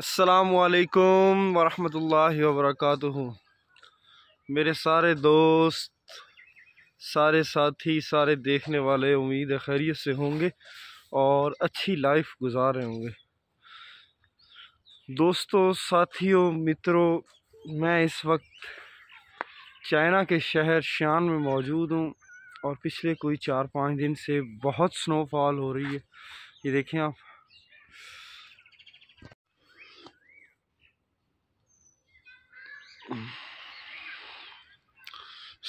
असलकम वरहमल वबरक मेरे सारे दोस्त सारे साथी सारे देखने वाले उम्मीद है खैरियत से होंगे और अच्छी लाइफ गुजार रहे होंगे दोस्तों साथियों मित्रों मैं इस वक्त चाइना के शहर शान में मौजूद हूँ और पिछले कोई चार पाँच दिन से बहुत स्नोफॉल हो रही है ये देखें आप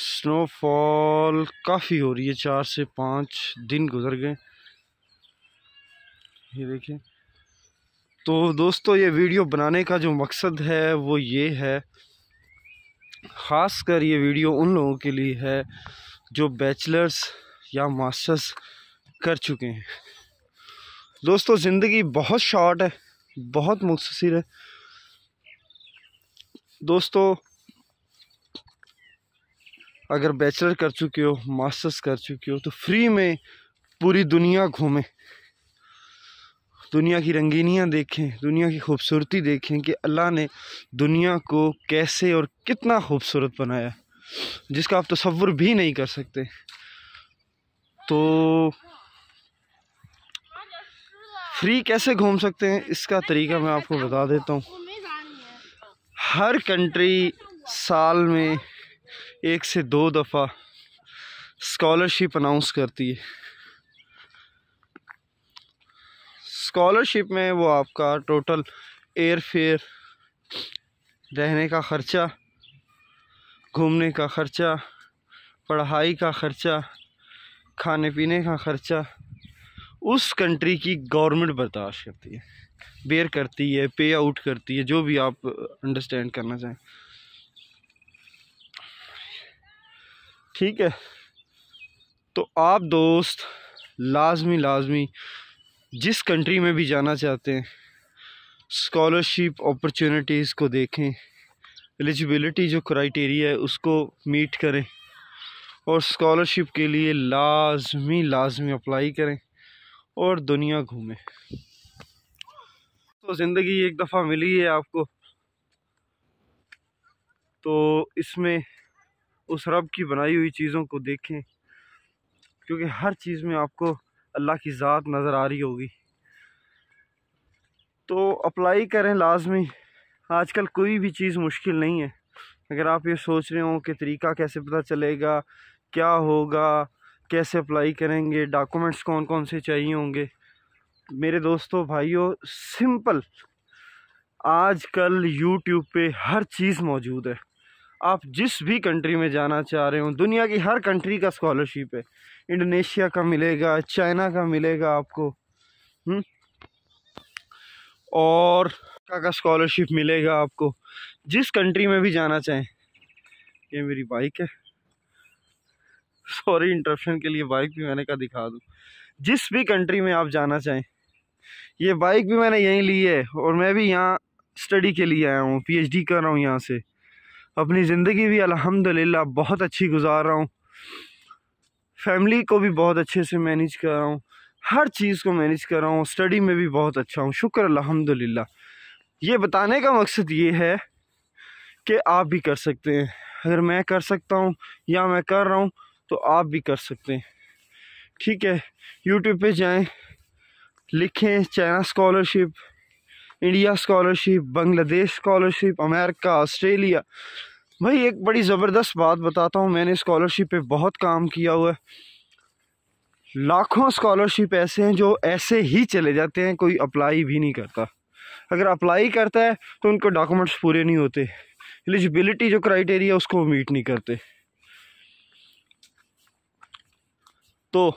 स्नोफॉल काफ़ी हो रही है चार से पाँच दिन गुजर गए ये देखिए तो दोस्तों ये वीडियो बनाने का जो मकसद है वो ये है ख़ास कर ये वीडियो उन लोगों के लिए है जो बैचलर्स या मास्टर्स कर चुके हैं दोस्तों ज़िंदगी बहुत शॉर्ट है बहुत मुखसर है दोस्तों अगर बैचलर कर चुके हो मास्टर्स कर चुके हो तो फ्री में पूरी दुनिया घूमें दुनिया की रंगीनियाँ देखें दुनिया की खूबसूरती देखें कि अल्लाह ने दुनिया को कैसे और कितना खूबसूरत बनाया जिसका आप तस्वुर भी नहीं कर सकते तो फ्री कैसे घूम सकते हैं इसका तरीका मैं आपको बता देता हूँ हर कंट्री साल में एक से दो दफ़ा स्कॉलरशिप अनाउंस करती है स्कॉलरशिप में वो आपका टोटल एयर फेयर रहने का ख़र्चा घूमने का ख़र्चा पढ़ाई का ख़र्चा खाने पीने का ख़र्चा उस कंट्री की गवर्नमेंट बर्दाश्त करती है बेयर करती है पे आउट करती है जो भी आप अंडरस्टैंड करना चाहें ठीक है तो आप दोस्त लाजमी लाजमी जिस कंट्री में भी जाना चाहते हैं स्कॉलरशिप अपॉर्चुनिटीज़ को देखें एलिजिबिलिटी जो क्राइटेरिया है उसको मीट करें और स्कॉलरशिप के लिए लाजमी लाजमी अप्लाई करें और दुनिया घूमें दोस्तों ज़िंदगी एक दफ़ा मिली है आपको तो इसमें उस रब की बनाई हुई चीज़ों को देखें क्योंकि हर चीज़ में आपको अल्लाह की ज़ात नज़र आ रही होगी तो अप्लाई करें लाजमी आजकल कोई भी चीज़ मुश्किल नहीं है अगर आप ये सोच रहे हो कि तरीका कैसे पता चलेगा क्या होगा कैसे अप्लाई करेंगे डॉक्यूमेंट्स कौन कौन से चाहिए होंगे मेरे दोस्तों भाइयों सिंपल आजकल यूट्यूब पे हर चीज़ मौजूद है आप जिस भी कंट्री में जाना चाह रहे हो दुनिया की हर कंट्री का स्कॉलरशिप है इंडोनेशिया का मिलेगा चाइना का मिलेगा आपको हुँ? हम्म, और का स्कॉलरशिप मिलेगा आपको जिस कंट्री में भी जाना चाहें ये मेरी बाइक है सॉरी इंटरप्शन के लिए बाइक भी मैंने कहा दिखा दूँ जिस भी कंट्री में आप जाना चाहें ये बाइक भी मैंने यहीं ली है और मैं भी यहाँ स्टडी के लिए आया हूँ पीएचडी कर रहा हूँ यहाँ से अपनी ज़िंदगी भी अल्हम्दुलिल्लाह बहुत अच्छी गुजार रहा हूँ फैमिली को भी बहुत अच्छे से मैनेज कर रहा हूँ हर चीज़ को मैनेज कर रहा हूँ स्टडी में भी बहुत अच्छा हूँ शुक्र अलहमदिल्ला ये बताने का मकसद ये है कि आप भी कर सकते हैं अगर मैं कर सकता हूँ या मैं कर रहा हूँ तो आप भी कर सकते हैं ठीक है यूट्यूब पे जाएं लिखें China scholarship India scholarship Bangladesh scholarship America Australia भाई एक बड़ी ज़बरदस्त बात बताता हूँ मैंने स्कॉलरशिप पे बहुत काम किया हुआ है लाखों स्कॉलरशिप ऐसे हैं जो ऐसे ही चले जाते हैं कोई अप्लाई भी नहीं करता अगर अप्लाई करता है तो उनको डॉक्यूमेंट्स पूरे नहीं होते एलिजिबिलिटी जो क्राइटेरिया उसको मीट नहीं करते तो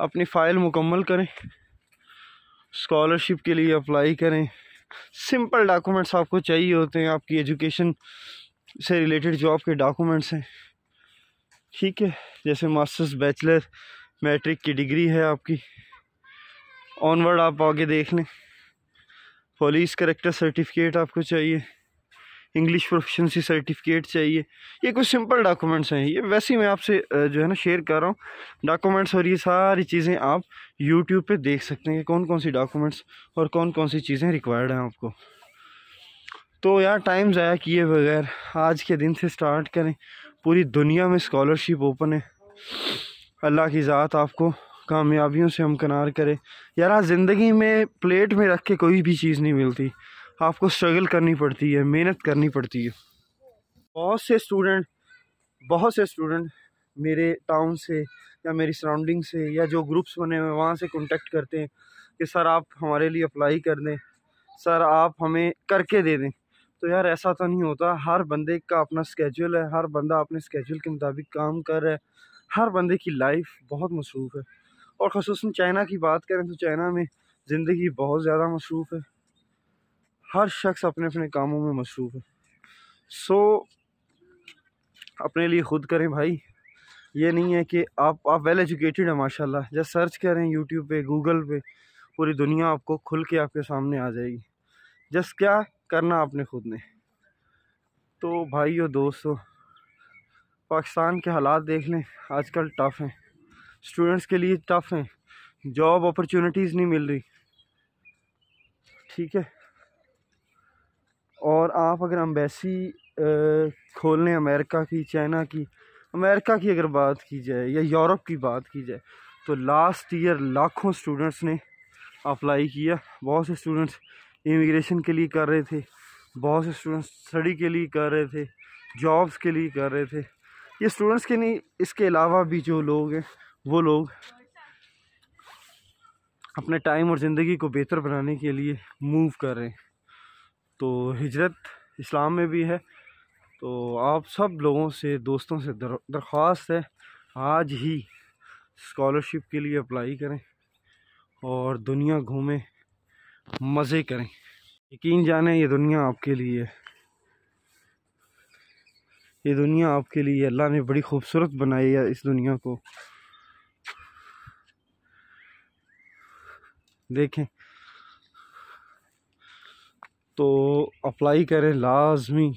अपनी फ़ाइल मुकम्मल करें स्कॉलरशिप के लिए अप्लाई करें सिंपल डॉक्यूमेंट्स आपको चाहिए होते हैं आपकी एजुकेशन से रिलेटेड जॉब के डॉक्यूमेंट्स हैं ठीक है जैसे मास्टर्स बैचलर मैट्रिक की डिग्री है आपकी ऑनवर्ड आप आगे देख लें पुलिस करेक्टर सर्टिफिकेट आपको चाहिए इंग्लिश प्रोफिशेंसी सर्टिफिकेट चाहिए ये कुछ सिंपल डॉक्यूमेंट्स हैं ये वैसे ही मैं आपसे जो है ना शेयर कर रहा हूँ डॉक्यूमेंट्स और ये सारी चीज़ें आप यूट्यूब पे देख सकते हैं कि कौन कौन सी डॉक्यूमेंट्स और कौन कौन सी चीज़ें रिक्वायर्ड हैं आपको तो यार टाइम ज़ाया किए बगैर आज के दिन से स्टार्ट करें पूरी दुनिया में स्कॉलरशिप ओपन है अल्लाह की ज़ात आपको कामयाबियों से हमकनार करे यार ज़िंदगी में प्लेट में रख के कोई भी चीज़ नहीं मिलती आपको स्ट्रगल करनी पड़ती है मेहनत करनी पड़ती है बहुत से स्टूडेंट बहुत से स्टूडेंट मेरे टाउन से या मेरी सराउंडिंग से या जो ग्रुप्स बने हुए वहाँ से कॉन्टेक्ट करते हैं कि सर आप हमारे लिए अप्लाई कर दें सर आप हमें करके दे दें तो यार ऐसा तो नहीं होता हर बंदे का अपना स्केड्यूल है हर बंदा अपने स्केड्यूल के मुताबिक काम कर रहा है हर बंदे की लाइफ बहुत मसरूफ़ है और खसूस चाइना की बात करें तो चाइना में ज़िंदगी बहुत ज़्यादा मसरूफ़ है हर शख्स अपने अपने कामों में मसरूफ़ है सो अपने लिए ख़ुद करें भाई ये नहीं है कि आप आप वेल एजुकेटेड हैं माशाल्लाह जब सर्च करें यूट्यूब पे गूगल पे पूरी दुनिया आपको खुल के आपके सामने आ जाएगी जस्ट क्या करना आपने खुद ने तो भाई और दोस्तों पाकिस्तान के हालात देख लें आजकल टफ़ हैं स्टूडेंट्स के लिए टफ़ हैं जॉब अपॉर्चुनिटीज़ नहीं मिल रही ठीक है और आप अगर अम्बेसी खोलने अमेरिका की चाइना की अमेरिका की अगर बात की जाए या यूरोप की बात की जाए तो लास्ट ईयर लाखों स्टूडेंट्स ने अप्लाई किया बहुत से स्टूडेंट्स इमिग्रेशन के लिए कर रहे थे बहुत से स्टूडेंट्स स्टडी के लिए कर रहे थे जॉब्स के लिए कर रहे थे ये स्टूडेंट्स के नहीं इसके अलावा भी जो लोग हैं वो लोग अपने टाइम और ज़िंदगी को बेहतर बनाने के लिए मूव कर रहे हैं तो हिजरत इस्लाम में भी है तो आप सब लोगों से दोस्तों से दर, दरख्वास्त है आज ही स्कॉलरशिप के लिए अप्लाई करें और दुनिया घूमें मज़े करें यकीन जाने ये दुनिया आपके लिए ये दुनिया आपके लिए अल्लाह ने बड़ी खूबसूरत बनाई है इस दुनिया को देखें तो अप्लाई करें लाजमी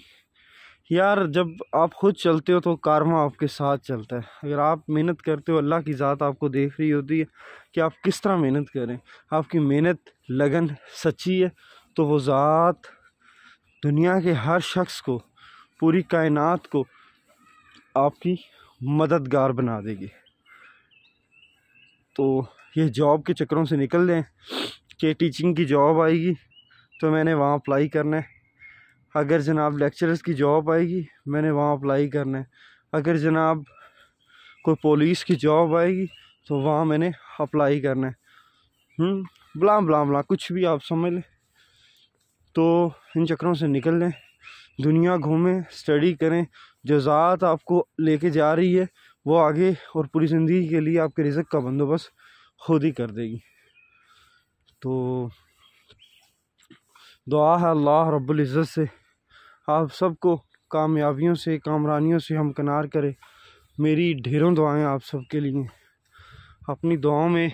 यार जब आप ख़ुद चलते हो तो कारमा आपके साथ चलता है अगर आप मेहनत करते हो अल्लाह की ज़ात आपको देख रही होती है कि आप किस तरह मेहनत करें आपकी मेहनत लगन सच्ची है तो वो ज़ात दुनिया के हर शख्स को पूरी कायनात को आपकी मददगार बना देगी तो ये जॉब के चक्करों से निकल दें कि टीचिंग की जॉब आएगी तो मैंने वहाँ अप्लाई करना है अगर जनाब लेक्चरर्स की जॉब आएगी मैंने वहाँ अप्लाई करना है अगर जनाब कोई पुलिस की जॉब आएगी तो वहाँ मैंने अप्लाई करना है बला बुला बला कुछ भी आप समझ लें तो इन चक्करों से निकल लें दुनिया घूमें स्टडी करें जो ज़ात आपको लेके जा रही है वो आगे और पूरी ज़िंदगी के लिए आपके रिजक का बंदोबस्त खुद ही कर देगी तो दुआ है अल्लाह रब्ज़त से आप सबको कामयाबियों से कामरानियों से हमकनार करे मेरी ढेरों दुआएं आप सबके लिए अपनी दुआओं में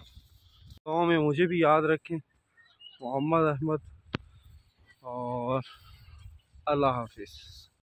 दुआओं में मुझे भी याद रखें मोहम्मद अहमद और अल्लाह हाफिज़